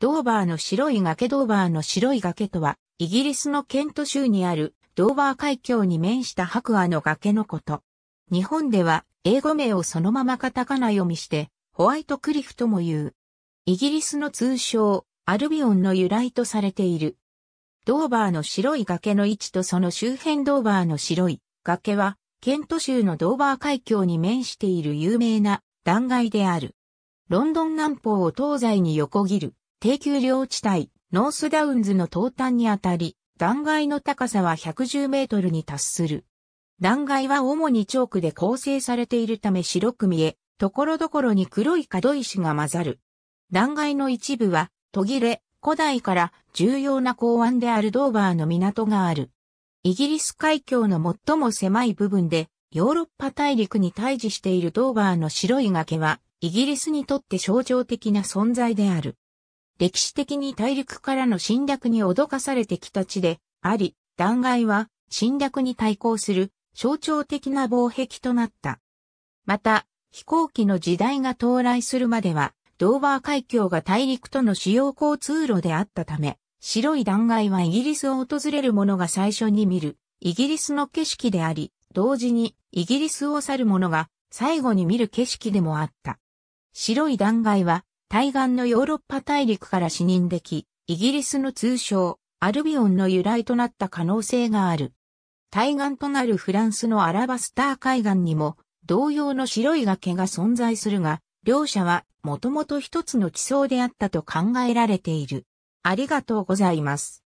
ドーバーの白い崖ドーバーの白い崖とは、イギリスのケント州にあるドーバー海峡に面した白亜の崖のこと。日本では英語名をそのままカタカナ読みして、ホワイトクリフとも言う。イギリスの通称、アルビオンの由来とされている。ドーバーの白い崖の位置とその周辺ドーバーの白い崖は、ケント州のドーバー海峡に面している有名な断崖である。ロンドン南方を東西に横切る低丘陵地帯、ノースダウンズの東端にあたり、断崖の高さは110メートルに達する。断崖は主にチョークで構成されているため白く見え、ところどころに黒い角石が混ざる。断崖の一部は途切れ、古代から重要な港湾であるドーバーの港がある。イギリス海峡の最も狭い部分で、ヨーロッパ大陸に対峙しているドーバーの白い崖は、イギリスにとって象徴的な存在である。歴史的に大陸からの侵略に脅かされてきた地であり、断崖は侵略に対抗する象徴的な防壁となった。また、飛行機の時代が到来するまでは、ドーバー海峡が大陸との主要交通路であったため、白い断崖はイギリスを訪れる者が最初に見る、イギリスの景色であり、同時にイギリスを去る者が最後に見る景色でもあった。白い断崖は対岸のヨーロッパ大陸から視認でき、イギリスの通称、アルビオンの由来となった可能性がある。対岸となるフランスのアラバスター海岸にも、同様の白い崖が存在するが、両者はもともと一つの地層であったと考えられている。ありがとうございます。